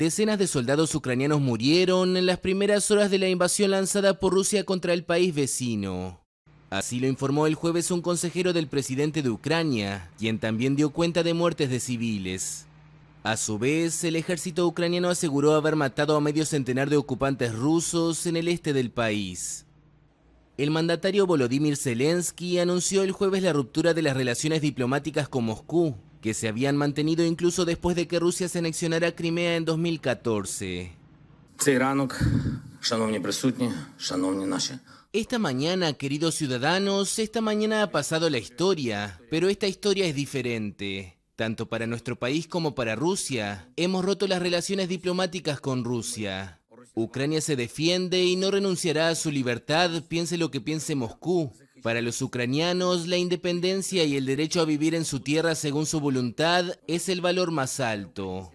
Decenas de soldados ucranianos murieron en las primeras horas de la invasión lanzada por Rusia contra el país vecino. Así lo informó el jueves un consejero del presidente de Ucrania, quien también dio cuenta de muertes de civiles. A su vez, el ejército ucraniano aseguró haber matado a medio centenar de ocupantes rusos en el este del país. El mandatario Volodymyr Zelensky anunció el jueves la ruptura de las relaciones diplomáticas con Moscú, que se habían mantenido incluso después de que Rusia se anexionara Crimea en 2014. Esta mañana, queridos ciudadanos, esta mañana ha pasado la historia, pero esta historia es diferente. Tanto para nuestro país como para Rusia, hemos roto las relaciones diplomáticas con Rusia. Ucrania se defiende y no renunciará a su libertad, piense lo que piense Moscú. Para los ucranianos, la independencia y el derecho a vivir en su tierra según su voluntad es el valor más alto.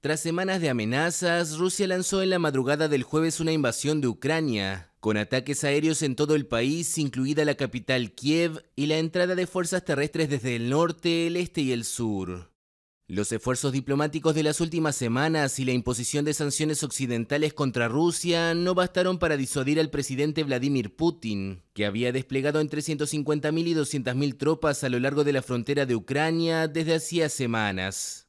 Tras semanas de amenazas, Rusia lanzó en la madrugada del jueves una invasión de Ucrania, con ataques aéreos en todo el país, incluida la capital Kiev, y la entrada de fuerzas terrestres desde el norte, el este y el sur. Los esfuerzos diplomáticos de las últimas semanas y la imposición de sanciones occidentales contra Rusia no bastaron para disuadir al presidente Vladimir Putin, que había desplegado entre 150.000 y 200.000 tropas a lo largo de la frontera de Ucrania desde hacía semanas.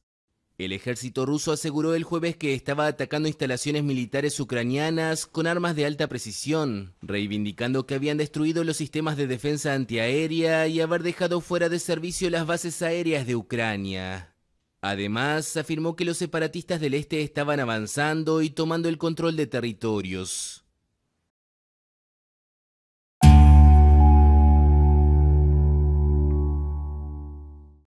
El ejército ruso aseguró el jueves que estaba atacando instalaciones militares ucranianas con armas de alta precisión, reivindicando que habían destruido los sistemas de defensa antiaérea y haber dejado fuera de servicio las bases aéreas de Ucrania. Además, afirmó que los separatistas del este estaban avanzando y tomando el control de territorios.